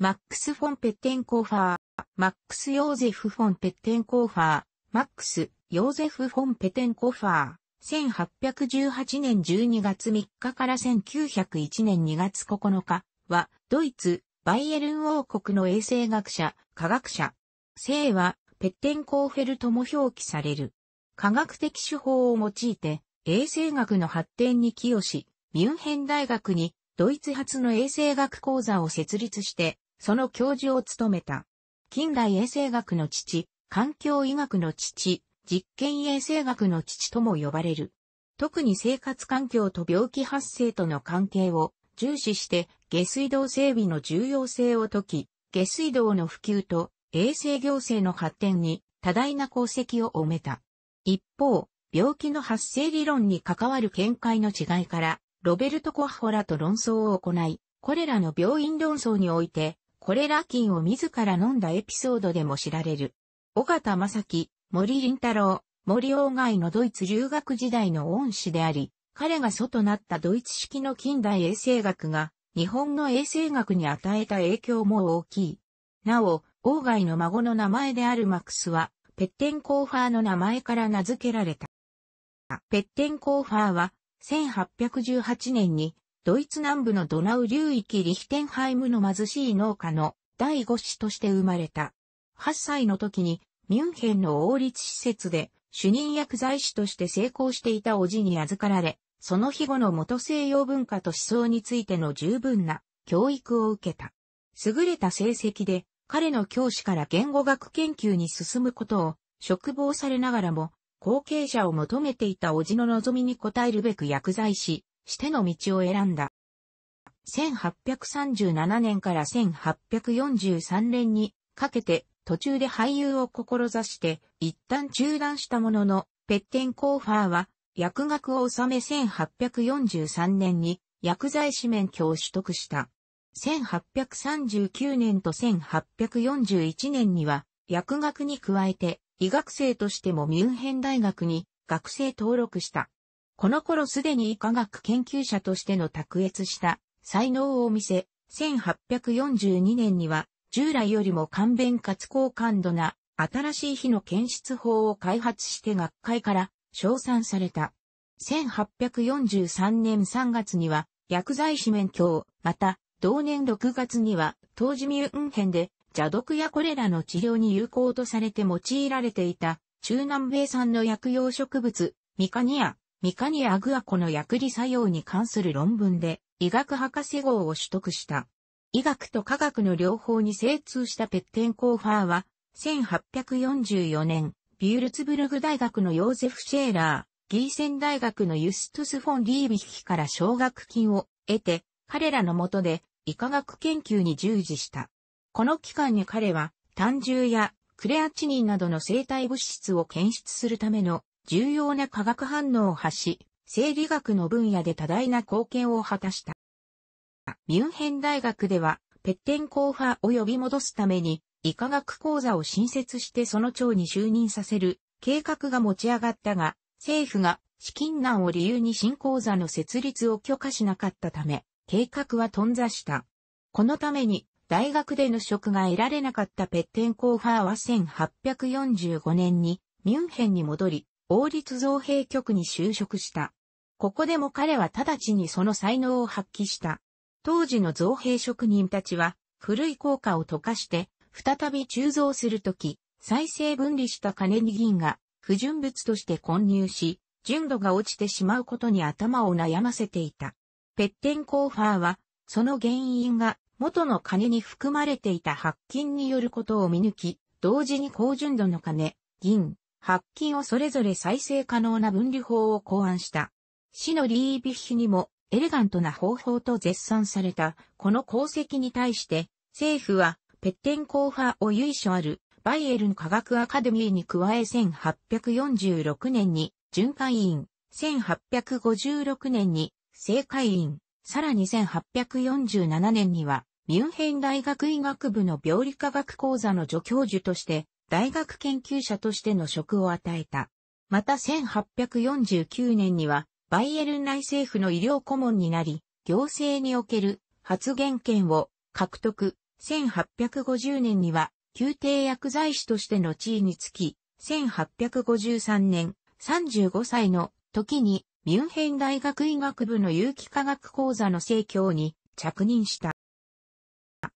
マックス・フォン・ペッテンコーファー、マックス・ヨーゼフ・フォン・ペッテンコーファー、マックス・ヨーゼフ・フォン・ペテンコーファー、1818年12月3日から1901年2月9日は、ドイツ、バイエルン王国の衛生学者、科学者。姓は、ペッテンコーフェルとも表記される。科学的手法を用いて、衛生学の発展に寄与し、ミュンヘン大学にドイツ発の衛生学講座を設立して、その教授を務めた。近代衛生学の父、環境医学の父、実験衛生学の父とも呼ばれる。特に生活環境と病気発生との関係を重視して下水道整備の重要性を解き、下水道の普及と衛生行政の発展に多大な功績を埋めた。一方、病気の発生理論に関わる見解の違いから、ロベルト・コッホラと論争を行い、これらの病院論争において、これら菌を自ら飲んだエピソードでも知られる。尾形正樹、森林太郎、森鴎外のドイツ留学時代の恩師であり、彼が祖となったドイツ式の近代衛生学が、日本の衛生学に与えた影響も大きい。なお、鴎外の孫の名前であるマックスは、ペッテンコーファーの名前から名付けられた。ペッテンコーファーは、1818年にドイツ南部のドナウ流域リヒテンハイムの貧しい農家の第五子として生まれた。8歳の時にミュンヘンの王立施設で主任薬剤師として成功していたおじに預かられ、その日後の元西洋文化と思想についての十分な教育を受けた。優れた成績で彼の教師から言語学研究に進むことを嘱望されながらも後継者を求めていたおじの望みに応えるべく薬剤師、しての道を選んだ。1837年から1843年にかけて途中で俳優を志して一旦中断したものの、ペッテンコーファーは薬学を収め1843年に薬剤師免許を取得した。1839年と1841年には薬学に加えて医学生としてもミュンヘン大学に学生登録した。この頃すでに医科学研究者としての卓越した才能を見せ、1842年には従来よりも簡便かつ高感度な新しい火の検出法を開発して学会から称賛された。1843年3月には薬剤師免許を、また同年6月には当時ミュンヘンで邪毒やコレラの治療に有効とされて用いられていた中南米産の薬用植物ミカニアミカニ・アグアコの薬理作用に関する論文で医学博士号を取得した。医学と科学の両方に精通したペッテンコーファーは、1844年、ビュールツブルグ大学のヨーゼフ・シェーラー、ギーセン大学のユストス・フォン・リービヒから奨学金を得て、彼らの下で医科学研究に従事した。この期間に彼は、単獣やクレアチニンなどの生体物質を検出するための重要な化学反応を発し、生理学の分野で多大な貢献を果たした。ミュンヘン大学では、ペッテンコーファーを呼び戻すために、医科学講座を新設してその長に就任させる計画が持ち上がったが、政府が資金難を理由に新講座の設立を許可しなかったため、計画は頓挫した。このために、大学での職が得られなかったペッテンコーファーは1845年にミュンヘンに戻り、王立造幣局に就職した。ここでも彼は直ちにその才能を発揮した。当時の造幣職人たちは、古い硬貨を溶かして、再び鋳造するとき、再生分離した金に銀が不純物として混入し、純度が落ちてしまうことに頭を悩ませていた。ペッテンコーファーは、その原因が元の金に含まれていた白金によることを見抜き、同時に高純度の金、銀、白金をそれぞれ再生可能な分離法を考案した。死のリービッヒにもエレガントな方法と絶賛された、この功績に対して、政府は、ペッテンコーファを由緒ある、バイエルン科学アカデミーに加え1846年に、巡回員、1856年に、正会員、さらに1847年には、ミュンヘン大学医学部の病理科学講座の助教授として、大学研究者としての職を与えた。また1849年には、バイエルン内政府の医療顧問になり、行政における発言権を獲得。1850年には、宮廷薬剤師としての地位につき、1853年、35歳の時に、ミュンヘン大学医学部の有機化学講座の生協に着任した。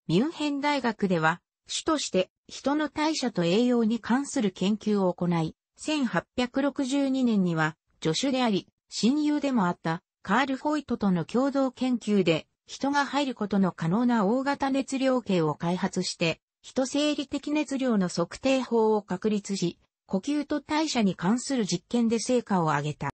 ミュンヘン大学では、主として人の代謝と栄養に関する研究を行い、1862年には助手であり、親友でもあったカール・ホイトとの共同研究で、人が入ることの可能な大型熱量計を開発して、人生理的熱量の測定法を確立し、呼吸と代謝に関する実験で成果を上げた。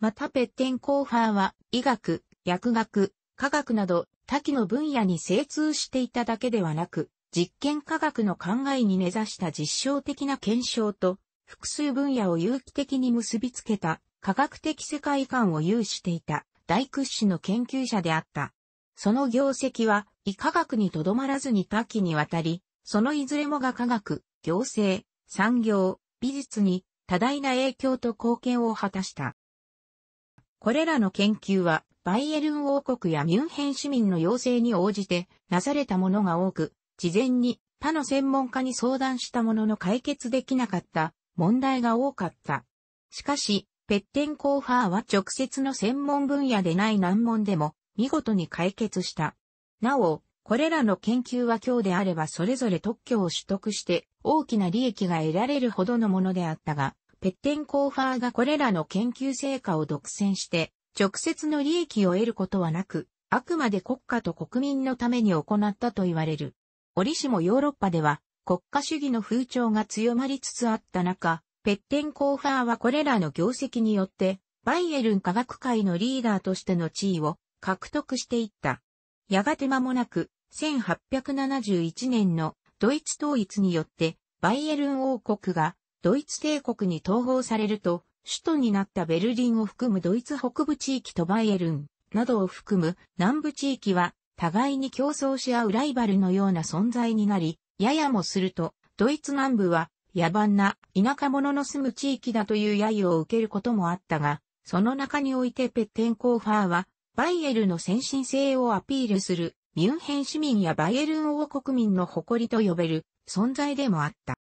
またペッテンコーファーは医学、薬学、科学など多岐の分野に精通していただけではなく、実験科学の考えに根ざした実証的な検証と、複数分野を有機的に結びつけた科学的世界観を有していた大屈指の研究者であった。その業績は、医科学にとどまらずに多岐にわたり、そのいずれもが科学、行政、産業、美術に多大な影響と貢献を果たした。これらの研究は、バイエルン王国やミュンヘン市民の要請に応じてなされたものが多く、事前に他の専門家に相談したものの解決できなかった問題が多かった。しかし、ペッテンコーファーは直接の専門分野でない難問でも見事に解決した。なお、これらの研究は今日であればそれぞれ特許を取得して大きな利益が得られるほどのものであったが、ペッテンコーファーがこれらの研究成果を独占して、直接の利益を得ることはなく、あくまで国家と国民のために行ったと言われる。折しもヨーロッパでは国家主義の風潮が強まりつつあった中、ペッテンコーファーはこれらの業績によって、バイエルン科学界のリーダーとしての地位を獲得していった。やがて間もなく、1871年のドイツ統一によって、バイエルン王国がドイツ帝国に統合されると、首都になったベルリンを含むドイツ北部地域とバイエルンなどを含む南部地域は互いに競争し合うライバルのような存在になり、ややもすると、ドイツ南部は野蛮な田舎者の住む地域だという揶揄を受けることもあったが、その中においてペッテンコーファーは、バイエルの先進性をアピールする、ミュンヘン市民やバイエルン王国民の誇りと呼べる存在でもあった。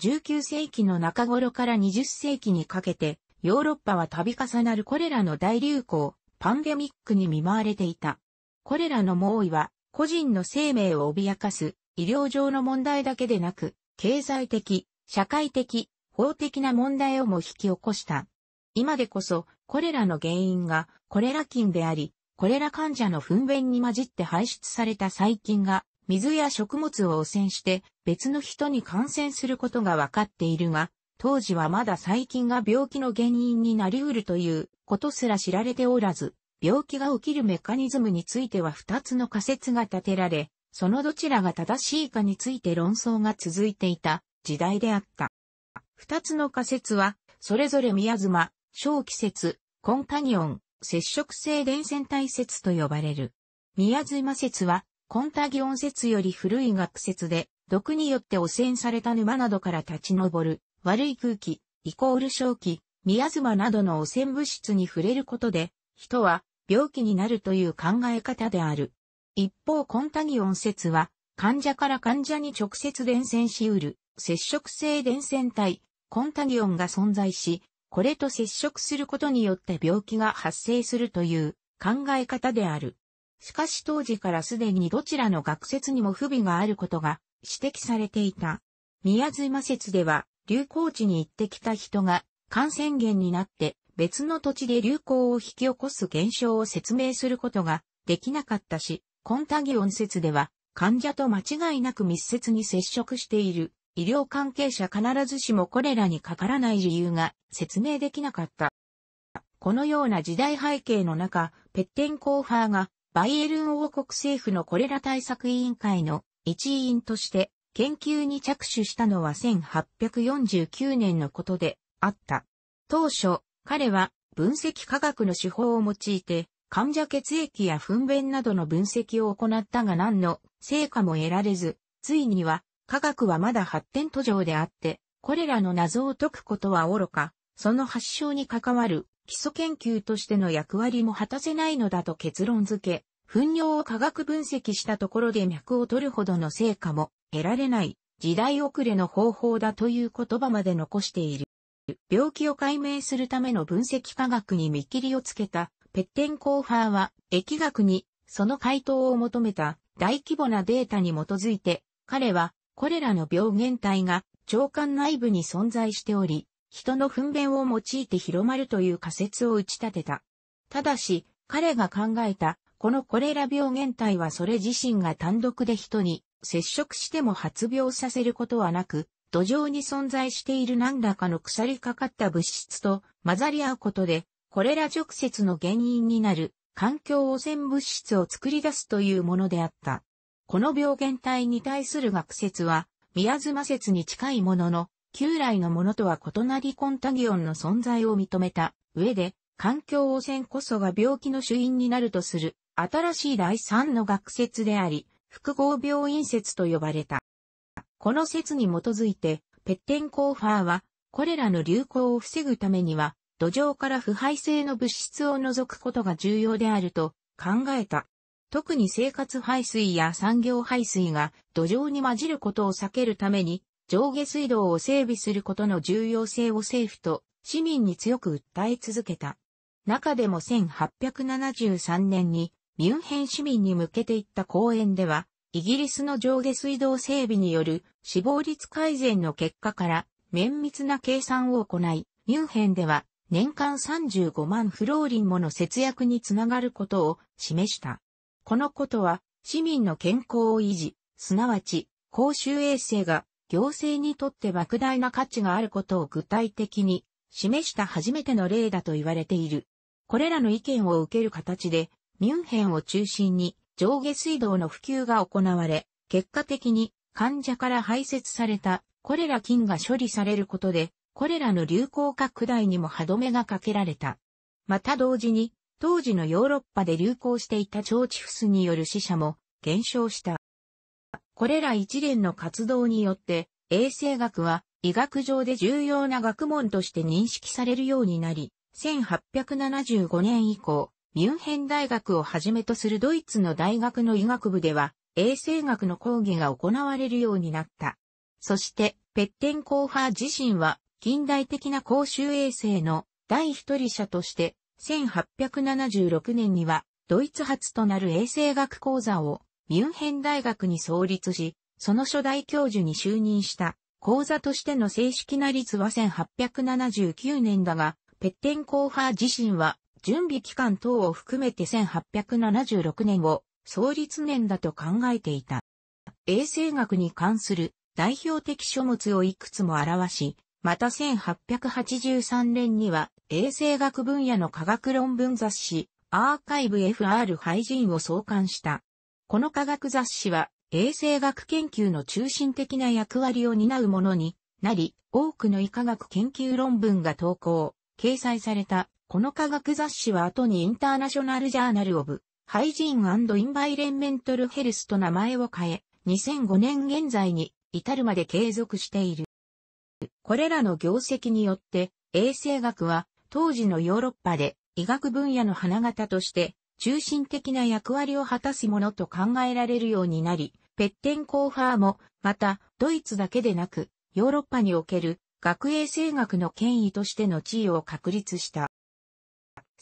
19世紀の中頃から20世紀にかけて、ヨーロッパは度重なるこれらの大流行、パンデミックに見舞われていた。これらの猛威は、個人の生命を脅かす、医療上の問題だけでなく、経済的、社会的、法的な問題をも引き起こした。今でこそ、これらの原因が、コレラ菌であり、コレラ患者の糞便に混じって排出された細菌が、水や食物を汚染して別の人に感染することが分かっているが、当時はまだ細菌が病気の原因になり得るということすら知られておらず、病気が起きるメカニズムについては2つの仮説が立てられ、そのどちらが正しいかについて論争が続いていた時代であった。2つの仮説は、それぞれ宮妻、小季節、コンタニオン、接触性伝染体説と呼ばれる。宮妻説は、コンタギオン説より古い学説で、毒によって汚染された沼などから立ち上る、悪い空気、イコール正気、ミアズマなどの汚染物質に触れることで、人は病気になるという考え方である。一方コンタギオン説は、患者から患者に直接伝染しうる、接触性伝染体、コンタギオンが存在し、これと接触することによって病気が発生するという考え方である。しかし当時からすでにどちらの学説にも不備があることが指摘されていた。宮妻説では、流行地に行ってきた人が感染源になって別の土地で流行を引き起こす現象を説明することができなかったし、コンタギオン説では患者と間違いなく密接に接触している医療関係者必ずしもこれらにかからない理由が説明できなかった。このような時代背景の中、ペッテンコーファーがバイエルン王国政府のこれら対策委員会の一員として研究に着手したのは1849年のことであった。当初、彼は分析科学の手法を用いて患者血液や糞便などの分析を行ったが何の成果も得られず、ついには科学はまだ発展途上であって、これらの謎を解くことは愚か、その発症に関わる基礎研究としての役割も果たせないのだと結論付け、糞尿を科学分析したところで脈を取るほどの成果も得られない時代遅れの方法だという言葉まで残している。病気を解明するための分析科学に見切りをつけたペッテンコーファーは疫学にその回答を求めた大規模なデータに基づいて彼はこれらの病原体が腸管内部に存在しており人の糞便を用いて広まるという仮説を打ち立てた。ただし、彼が考えた、このコレラ病原体はそれ自身が単独で人に接触しても発病させることはなく、土壌に存在している何らかの腐りかかった物質と混ざり合うことで、コレラ直接の原因になる環境汚染物質を作り出すというものであった。この病原体に対する学説は、宮妻説に近いものの、旧来のものとは異なりコンタギオンの存在を認めた上で、環境汚染こそが病気の主因になるとする、新しい第三の学説であり、複合病院説と呼ばれた。この説に基づいて、ペッテンコーファーは、これらの流行を防ぐためには、土壌から腐敗性の物質を除くことが重要であると考えた。特に生活排水や産業排水が土壌に混じることを避けるために上下水道を整備することの重要性を政府と市民に強く訴え続けた。中でも1873年にミュンヘン市民に向けて行った講演では、イギリスの上下水道整備による死亡率改善の結果から綿密な計算を行い、ミュンヘンでは年間35万フローリンもの節約につながることを示した。このことは市民の健康を維持、すなわち公衆衛生が行政にとって莫大な価値があることを具体的に示した初めての例だと言われている。これらの意見を受ける形で、ミュンヘンを中心に上下水道の普及が行われ、結果的に患者から排泄されたこれら菌が処理されることで、これらの流行拡大にも歯止めがかけられた。また同時に、当時のヨーロッパで流行していた腸チフスによる死者も減少した。これら一連の活動によって、衛生学は医学上で重要な学問として認識されるようになり、1875年以降、ミュンヘン大学をはじめとするドイツの大学の医学部では、衛生学の講義が行われるようになった。そして、ペッテンコーハー自身は、近代的な公衆衛生の第一人者として、1876年には、ドイツ初となる衛生学講座をミュンヘン大学に創立し、その初代教授に就任した、講座としての正式な率は1879年だが、ペッテンコーハー自身は、準備期間等を含めて1876年を創立年だと考えていた。衛生学に関する代表的書物をいくつも表し、また1883年には衛生学分野の科学論文雑誌アーカイブ FR 廃人を創刊した。この科学雑誌は衛生学研究の中心的な役割を担うものになり、多くの医科学研究論文が投稿、掲載された。この科学雑誌は後にインターナショナルジャーナルオブ、ハイジーンインバイレンメントルヘルスと名前を変え、2005年現在に至るまで継続している。これらの業績によって、衛生学は当時のヨーロッパで医学分野の花形として中心的な役割を果たすものと考えられるようになり、ペッテンコーファーも、また、ドイツだけでなく、ヨーロッパにおける学衛生学の権威としての地位を確立した。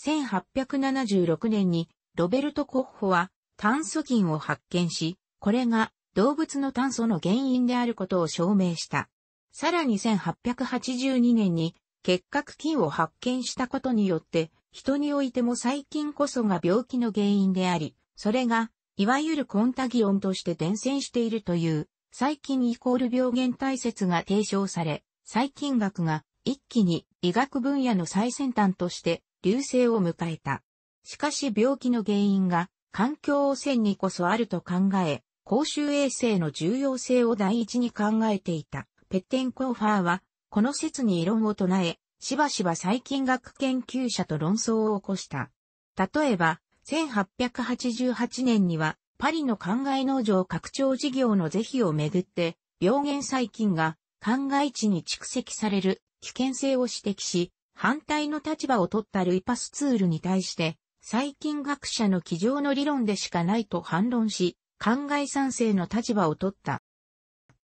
1876年にロベルト・コッホは炭素菌を発見し、これが動物の炭素の原因であることを証明した。さらに1882年に結核菌を発見したことによって人においても細菌こそが病気の原因であり、それが、いわゆるコンタギオンとして伝染しているという、細菌イコール病原体説が提唱され、細菌学が一気に医学分野の最先端として流星を迎えた。しかし病気の原因が環境汚染にこそあると考え、公衆衛生の重要性を第一に考えていた。ペッテンコーファーは、この説に異論を唱え、しばしば細菌学研究者と論争を起こした。例えば、1888年には、パリの灌漑農場拡張事業の是非をめぐって、病原細菌が灌漑地に蓄積される危険性を指摘し、反対の立場を取ったルイパスツールに対して、細菌学者の机上の理論でしかないと反論し、灌漑賛成の立場を取った。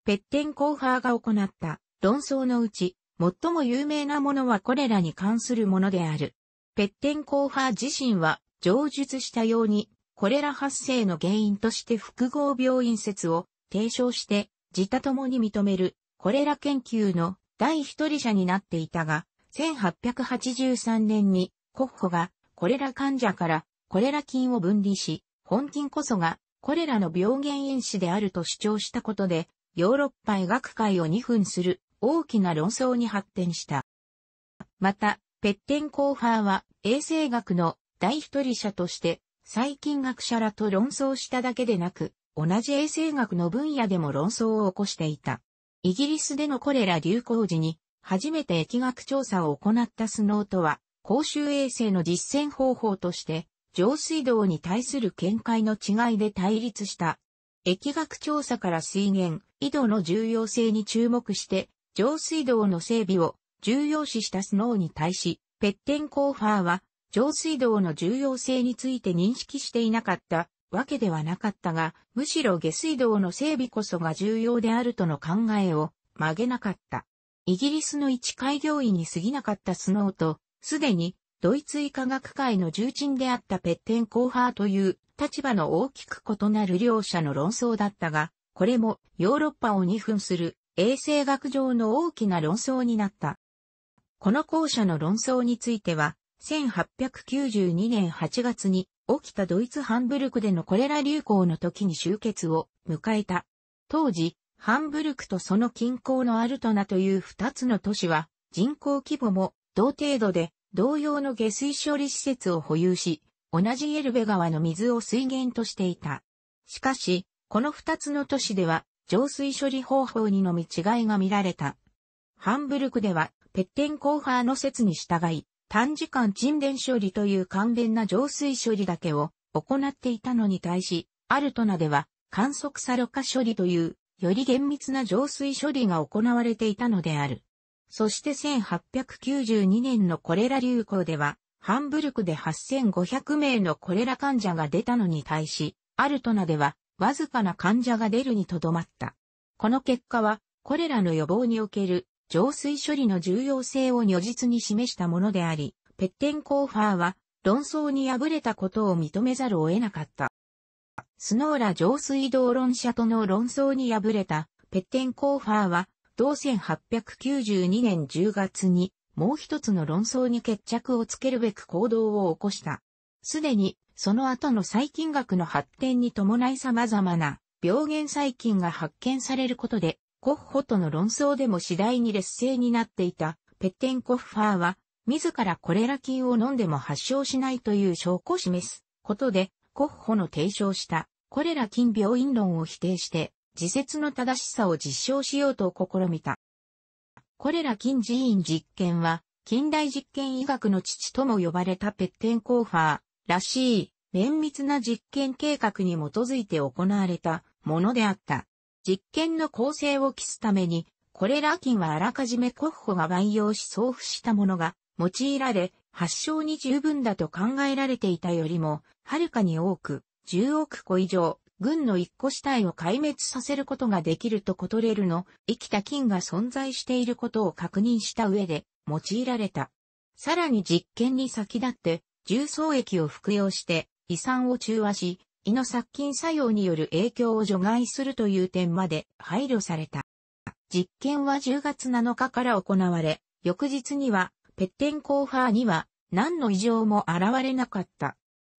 ペッテンコーファーが行った論争のうち、最も有名なものはこれらに関するものである。ペッテンコーハー自身は、上述したように、これら発生の原因として複合病院説を提唱して、自他ともに認める、これら研究の第一人者になっていたが、1883年に、国保が、これら患者から、これら菌を分離し、本菌こそが、これらの病原因子であると主張したことで、ヨーロッパ医学界を二分する大きな論争に発展した。また、ペッテンコーファーは衛生学の第一人者として、細菌学者らと論争しただけでなく、同じ衛生学の分野でも論争を起こしていた。イギリスでのコレラ流行時に、初めて疫学調査を行ったスノーとは、公衆衛生の実践方法として、上水道に対する見解の違いで対立した。疫学調査から水源、井戸の重要性に注目して、上水道の整備を重要視したスノーに対し、ペッテンコーファーは上水道の重要性について認識していなかったわけではなかったが、むしろ下水道の整備こそが重要であるとの考えを曲げなかった。イギリスの一開業医に過ぎなかったスノーと、すでにドイツ医科学会の重鎮であったペッテンコーファーという立場の大きく異なる両者の論争だったが、これもヨーロッパを二分する衛生学上の大きな論争になった。この校舎の論争については、1892年8月に起きたドイツハンブルクでのコレラ流行の時に終結を迎えた。当時、ハンブルクとその近郊のアルトナという二つの都市は人口規模も同程度で同様の下水処理施設を保有し、同じエルベ川の水を水源としていた。しかし、この二つの都市では浄水処理方法にのみ違いが見られた。ハンブルクでは、ペッテンコーファーの説に従い、短時間沈殿処理という簡便な浄水処理だけを行っていたのに対し、アルトナでは観測サロ化処理というより厳密な浄水処理が行われていたのである。そして1892年のコレラ流行では、ハンブルクで8500名のコレラ患者が出たのに対し、アルトナではわずかな患者が出るにとどまった。この結果は、これらの予防における浄水処理の重要性を如実に示したものであり、ペッテンコーファーは論争に敗れたことを認めざるを得なかった。スノーラ浄水道論者との論争に敗れたペッテンコーファーは、同1892年10月にもう一つの論争に決着をつけるべく行動を起こした。すでにその後の細菌学の発展に伴い様々な病原細菌が発見されることで、コッホとの論争でも次第に劣勢になっていたペッテンコッファーは、自らコレラ菌を飲んでも発症しないという証拠を示すことで、コッホの提唱したコレラ菌病院論を否定して、自説の正しさを実証しようと試みた。コレラ菌寺院実験は、近代実験医学の父とも呼ばれたペッテンコーファー、らしい綿密な実験計画に基づいて行われたものであった。実験の構成を期すために、これら菌はあらかじめ国保が培養し送付したものが用いられ、発症に十分だと考えられていたよりも、はるかに多く、10億個以上、軍の一個死体を壊滅させることができるとコトレルの生きた菌が存在していることを確認した上で用いられた。さらに実験に先立って重曹液を服用して、胃酸を中和し、胃の殺菌作用による影響を除外するという点まで配慮された。実験は10月7日から行われ、翌日には、ペッテンコーファーには何の異常も現れなかった。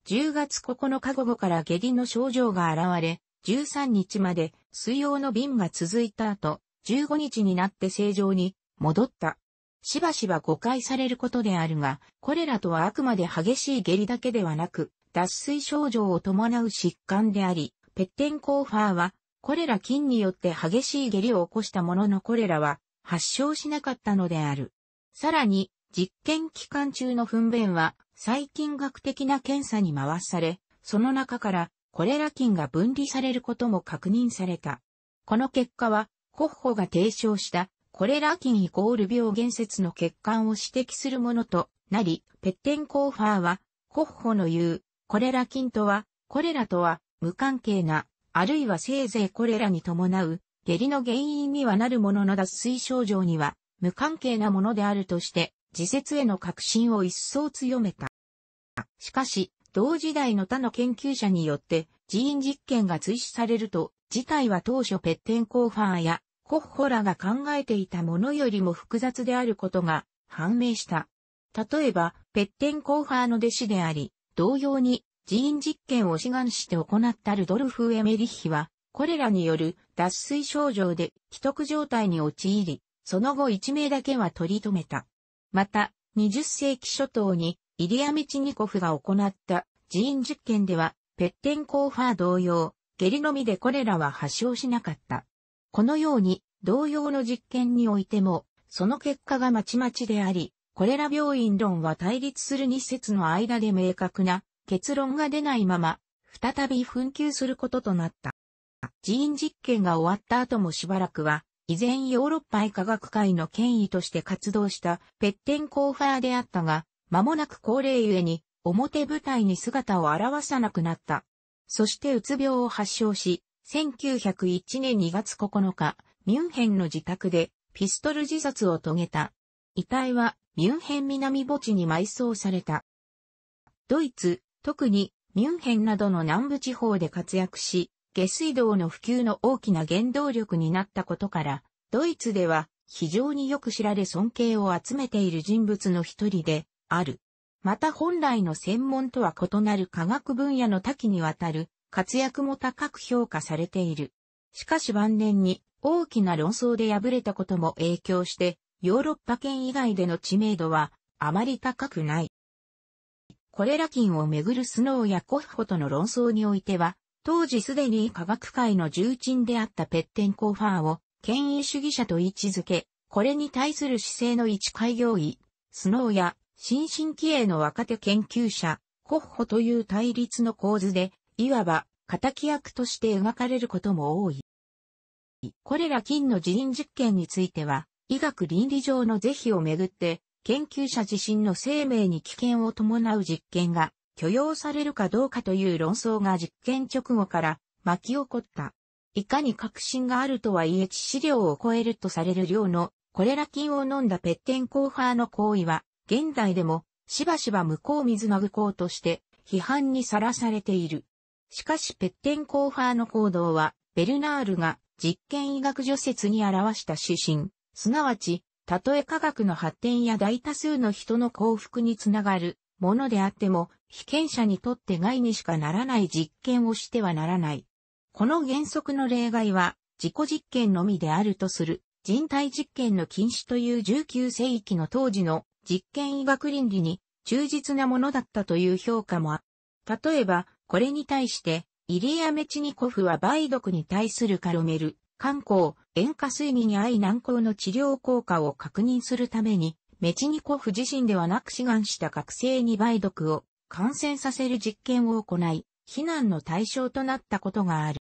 10月9日午後から下痢の症状が現れ、13日まで水溶の便が続いた後、15日になって正常に戻った。しばしば誤解されることであるが、これらとはあくまで激しい下痢だけではなく、脱水症状を伴う疾患であり、ペッテンコーファーは、これら菌によって激しい下痢を起こしたもののこれらは発症しなかったのである。さらに、実験期間中の糞便は、細菌学的な検査に回され、その中からこれら菌が分離されることも確認された。この結果は、コッホが提唱したこれら菌イコール病原説の欠陥を指摘するものとなり、ペッテンコーファーは、コッホの言う、これら菌とは、これらとは、無関係な、あるいはせいぜいこれらに伴う、下痢の原因にはなるものの脱水症状には、無関係なものであるとして、自説への確信を一層強めた。しかし、同時代の他の研究者によって、人員実験が追試されると、事態は当初ペッテンコーファーやコッホラが考えていたものよりも複雑であることが判明した。例えば、ペッテンコーファーの弟子であり、同様に寺院実験を志願して行ったルドルフ・エメリッヒは、これらによる脱水症状で既得状態に陥り、その後一名だけは取り留めた。また、20世紀初頭にイリア・ミチニコフが行った寺院実験では、ペッテンコーファー同様、下痢のみでこれらは発症しなかった。このように、同様の実験においても、その結果がまちまちであり、これら病院論は対立する2説の間で明確な結論が出ないまま、再び紛糾することとなった。寺院実験が終わった後もしばらくは、依然ヨーロッパ医科学会の権威として活動したペッテンコーファーであったが、間もなく高齢ゆえに表舞台に姿を現さなくなった。そしてうつ病を発症し、1901年2月9日、ミュンヘンの自宅でピストル自殺を遂げた。遺体はミュンヘン南墓地に埋葬された。ドイツ、特にミュンヘンなどの南部地方で活躍し、下水道の普及の大きな原動力になったことから、ドイツでは非常によく知られ尊敬を集めている人物の一人である。また本来の専門とは異なる科学分野の多岐にわたる活躍も高く評価されている。しかし晩年に大きな論争で敗れたことも影響して、ヨーロッパ圏以外での知名度はあまり高くない。これら金をめぐるスノーやコッホとの論争においては、当時すでに科学界の重鎮であったペッテンコーファーを権威主義者と位置づけ、これに対する姿勢の一開業医、スノーや新進気鋭の若手研究者、コッホという対立の構図でいわば、仇役として描かれることも多い。これら金の寺院実験については、医学倫理上の是非をめぐって、研究者自身の生命に危険を伴う実験が許容されるかどうかという論争が実験直後から巻き起こった。いかに確信があるとはいえ致死量を超えるとされる量のコレラ菌を飲んだペッテンコーファーの行為は、現代でもしばしば向こう水まぐ行として批判にさらされている。しかしペッテンコーファーの行動は、ベルナールが実験医学除説に表した指針、すなわち、たとえ科学の発展や大多数の人の幸福につながるものであっても、被験者にとって害にしかならない実験をしてはならない。この原則の例外は、自己実験のみであるとする、人体実験の禁止という19世紀の当時の実験医学倫理に忠実なものだったという評価もあった。例えば、これに対して、イリア・メチニコフは梅毒に対するカロメル、肝硬、塩化水味にい、軟膏の治療効果を確認するために、メチニコフ自身ではなく志願した学生に梅毒を感染させる実験を行い、非難の対象となったことがある。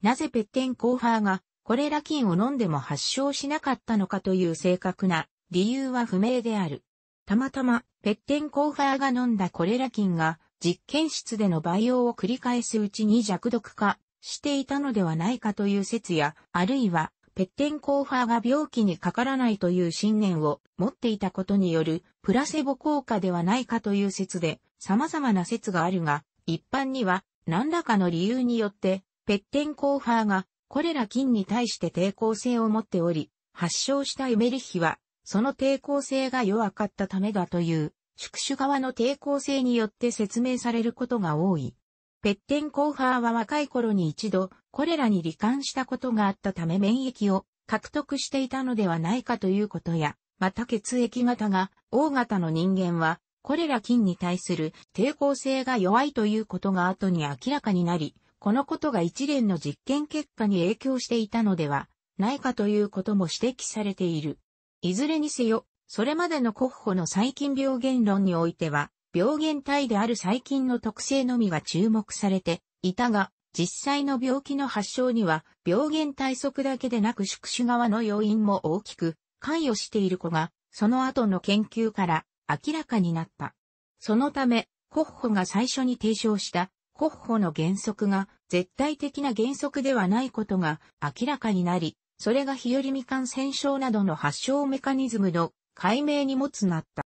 なぜペッテンコーファーがこれら菌を飲んでも発症しなかったのかという正確な理由は不明である。たまたまペッテンコーファーが飲んだコレラ菌が実験室での培養を繰り返すうちに弱毒化していたのではないかという説や、あるいは、ペッテンコーファーが病気にかからないという信念を持っていたことによるプラセボ効果ではないかという説で様々な説があるが、一般には何らかの理由によってペッテンコーファーがこれら菌に対して抵抗性を持っており、発症したエメリヒはその抵抗性が弱かったためだという宿主側の抵抗性によって説明されることが多い。ペッテンコーファーは若い頃に一度、これらに罹患したことがあったため免疫を獲得していたのではないかということや、また血液型が O 型の人間は、これら菌に対する抵抗性が弱いということが後に明らかになり、このことが一連の実験結果に影響していたのではないかということも指摘されている。いずれにせよ、それまでの国保の細菌病原論においては、病原体である細菌の特性のみが注目されていたが、実際の病気の発症には、病原体側だけでなく宿主側の要因も大きく関与している子が、その後の研究から明らかになった。そのため、国保が最初に提唱した国保の原則が絶対的な原則ではないことが明らかになり、それが日和未感染症などの発症メカニズムの解明にもつなった。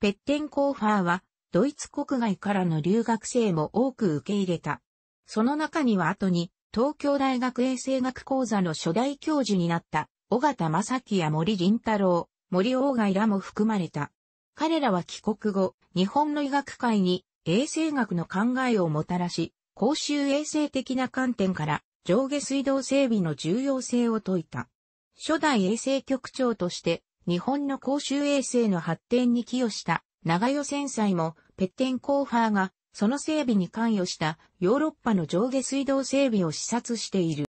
ペッテンコーファーは、ドイツ国外からの留学生も多く受け入れた。その中には後に、東京大学衛生学講座の初代教授になった、小形正樹や森林太郎、森鴎外らも含まれた。彼らは帰国後、日本の医学界に衛生学の考えをもたらし、公衆衛生的な観点から上下水道整備の重要性を説いた。初代衛生局長として日本の公衆衛生の発展に寄与した長与戦災もペッテンコーファーがその整備に関与したヨーロッパの上下水道整備を視察している。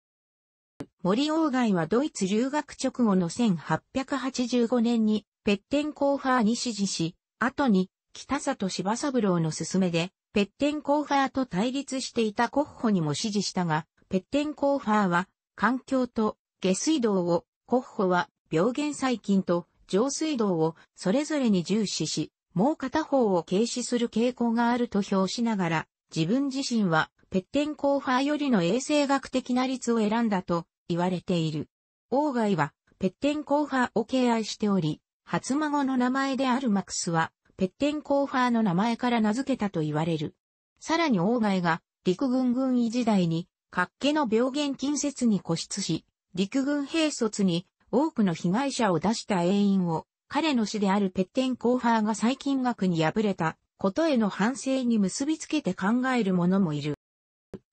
森鴎外はドイツ留学直後の1885年にペッテンコーファーに指示し、後に北里柴三郎の勧めでペッテンコーファーと対立していた国保にも指示したが、ペッテンコーファーは環境と下水道を国保は病原細菌と上水道をそれぞれに重視し、もう片方を軽視する傾向があると評しながら、自分自身は、ペッテンコーファーよりの衛生学的な率を選んだと言われている。王外は、ペッテンコーファーを敬愛しており、初孫の名前であるマックスは、ペッテンコーファーの名前から名付けたと言われる。さらに王外が、陸軍軍医時代に、各家の病原近接に固執し、陸軍兵卒に多くの被害者を出した永因を、彼の死であるペッテンコーファーが最近学に敗れたことへの反省に結びつけて考える者もいる。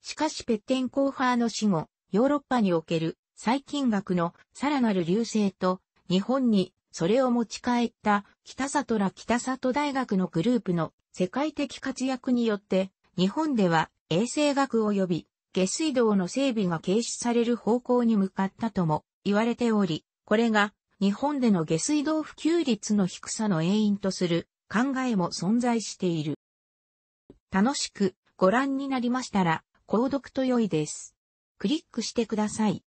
しかしペッテンコーファーの死後、ヨーロッパにおける最近学のさらなる流星と、日本にそれを持ち帰った北里ら北里大学のグループの世界的活躍によって、日本では衛生学及び下水道の整備が軽視される方向に向かったとも言われており、これが日本での下水道普及率の低さの原因とする考えも存在している。楽しくご覧になりましたら、購読と良いです。クリックしてください。